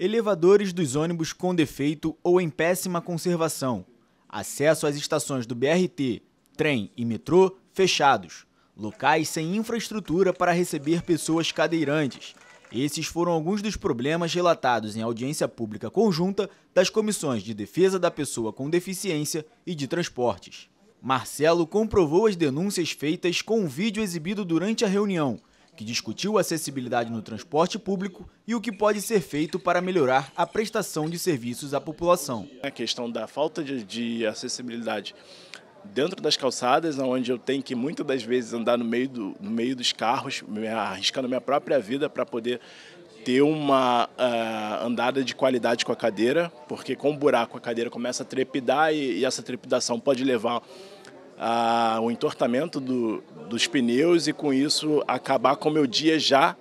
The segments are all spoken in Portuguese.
Elevadores dos ônibus com defeito ou em péssima conservação. Acesso às estações do BRT, trem e metrô fechados. Locais sem infraestrutura para receber pessoas cadeirantes. Esses foram alguns dos problemas relatados em audiência pública conjunta das comissões de Defesa da Pessoa com Deficiência e de Transportes. Marcelo comprovou as denúncias feitas com um vídeo exibido durante a reunião que discutiu acessibilidade no transporte público e o que pode ser feito para melhorar a prestação de serviços à população. A questão da falta de, de acessibilidade dentro das calçadas, onde eu tenho que muitas das vezes andar no meio, do, no meio dos carros, arriscando minha própria vida para poder ter uma uh, andada de qualidade com a cadeira, porque com o buraco a cadeira começa a trepidar e, e essa trepidação pode levar ah, o entortamento do, dos pneus e com isso acabar com o meu dia já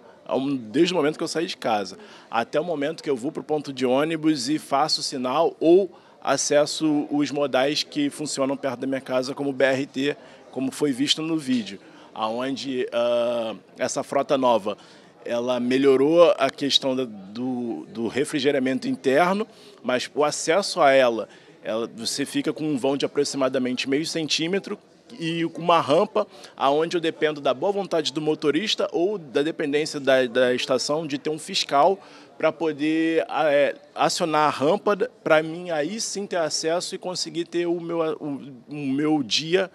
desde o momento que eu saí de casa até o momento que eu vou para o ponto de ônibus e faço sinal ou acesso os modais que funcionam perto da minha casa como BRT, como foi visto no vídeo, aonde uh, essa frota nova ela melhorou a questão do, do refrigeramento interno, mas o acesso a ela ela, você fica com um vão de aproximadamente meio centímetro e uma rampa aonde eu dependo da boa vontade do motorista ou da dependência da, da estação de ter um fiscal para poder ah, é, acionar a rampa para mim aí sim ter acesso e conseguir ter o meu, o, o meu dia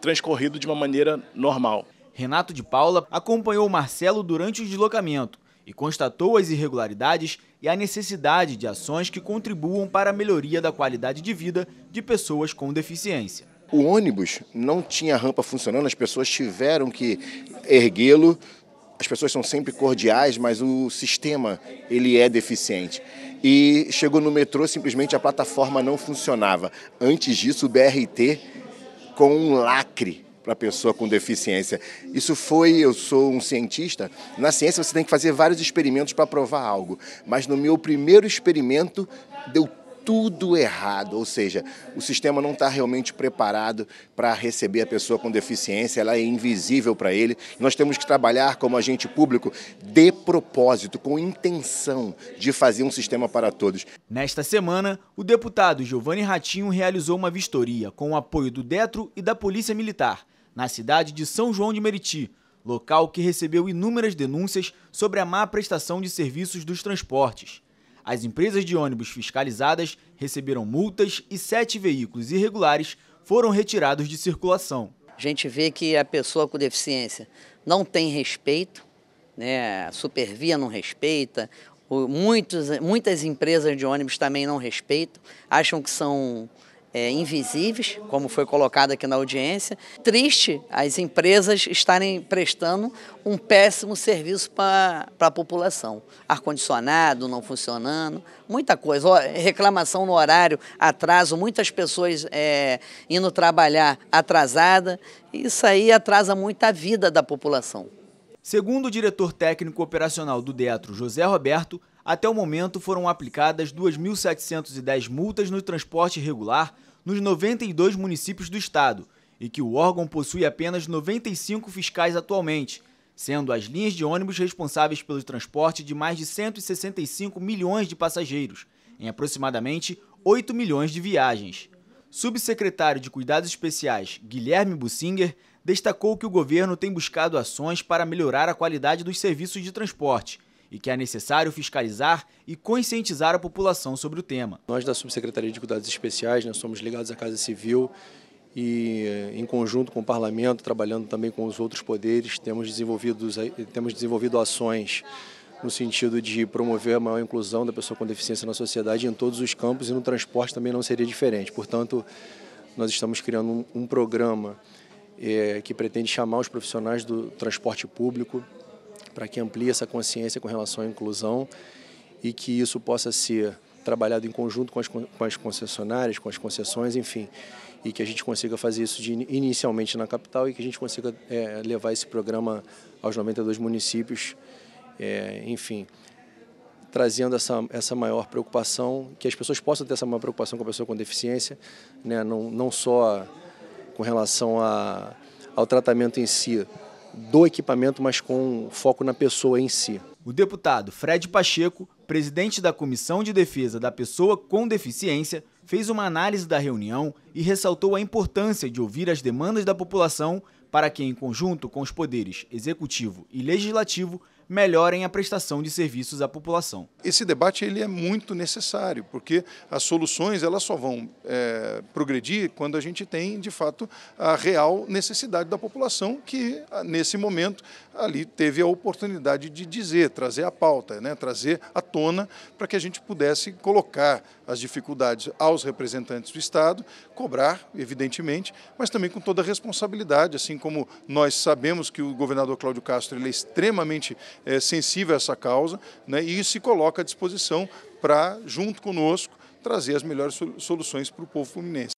transcorrido de uma maneira normal. Renato de Paula acompanhou Marcelo durante o deslocamento e constatou as irregularidades e a necessidade de ações que contribuam para a melhoria da qualidade de vida de pessoas com deficiência. O ônibus não tinha rampa funcionando, as pessoas tiveram que erguê-lo. As pessoas são sempre cordiais, mas o sistema ele é deficiente. E chegou no metrô, simplesmente a plataforma não funcionava. Antes disso, o BRT com um lacre para a pessoa com deficiência. Isso foi, eu sou um cientista, na ciência você tem que fazer vários experimentos para provar algo, mas no meu primeiro experimento deu tudo errado, ou seja, o sistema não está realmente preparado para receber a pessoa com deficiência, ela é invisível para ele. Nós temos que trabalhar como agente público de propósito, com intenção de fazer um sistema para todos. Nesta semana, o deputado Giovanni Ratinho realizou uma vistoria com o apoio do Detro e da Polícia Militar na cidade de São João de Meriti, local que recebeu inúmeras denúncias sobre a má prestação de serviços dos transportes. As empresas de ônibus fiscalizadas receberam multas e sete veículos irregulares foram retirados de circulação. A gente vê que a pessoa com deficiência não tem respeito, né? a supervia não respeita, muitos, muitas empresas de ônibus também não respeitam, acham que são é, invisíveis, como foi colocado aqui na audiência. Triste as empresas estarem prestando um péssimo serviço para a população. Ar-condicionado não funcionando, muita coisa. Reclamação no horário, atraso, muitas pessoas é, indo trabalhar atrasada. Isso aí atrasa muito a vida da população. Segundo o diretor técnico operacional do DETRO, José Roberto, até o momento foram aplicadas 2.710 multas no transporte regular nos 92 municípios do estado e que o órgão possui apenas 95 fiscais atualmente, sendo as linhas de ônibus responsáveis pelo transporte de mais de 165 milhões de passageiros, em aproximadamente 8 milhões de viagens. Subsecretário de Cuidados Especiais, Guilherme Bussinger, destacou que o governo tem buscado ações para melhorar a qualidade dos serviços de transporte e que é necessário fiscalizar e conscientizar a população sobre o tema. Nós da Subsecretaria de Cuidados Especiais, nós somos ligados à Casa Civil e em conjunto com o Parlamento, trabalhando também com os outros poderes, temos desenvolvido, temos desenvolvido ações no sentido de promover a maior inclusão da pessoa com deficiência na sociedade em todos os campos e no transporte também não seria diferente. Portanto, nós estamos criando um, um programa é, que pretende chamar os profissionais do transporte público para que amplie essa consciência com relação à inclusão e que isso possa ser trabalhado em conjunto com as, com as concessionárias, com as concessões, enfim, e que a gente consiga fazer isso de, inicialmente na capital e que a gente consiga é, levar esse programa aos 92 municípios, é, enfim, trazendo essa, essa maior preocupação, que as pessoas possam ter essa maior preocupação com a pessoa com deficiência, né, não, não só com relação a, ao tratamento em si, do equipamento, mas com foco na pessoa em si. O deputado Fred Pacheco, presidente da Comissão de Defesa da Pessoa com Deficiência, fez uma análise da reunião e ressaltou a importância de ouvir as demandas da população para que, em conjunto com os poderes executivo e legislativo, melhorem a prestação de serviços à população. Esse debate ele é muito necessário, porque as soluções elas só vão é, progredir quando a gente tem, de fato, a real necessidade da população, que nesse momento ali teve a oportunidade de dizer, trazer a pauta, né, trazer à tona para que a gente pudesse colocar as dificuldades aos representantes do Estado, cobrar, evidentemente, mas também com toda a responsabilidade, assim como nós sabemos que o governador Cláudio Castro ele é extremamente é, sensível a essa causa né, e se coloca à disposição para, junto conosco, trazer as melhores soluções para o povo fluminense.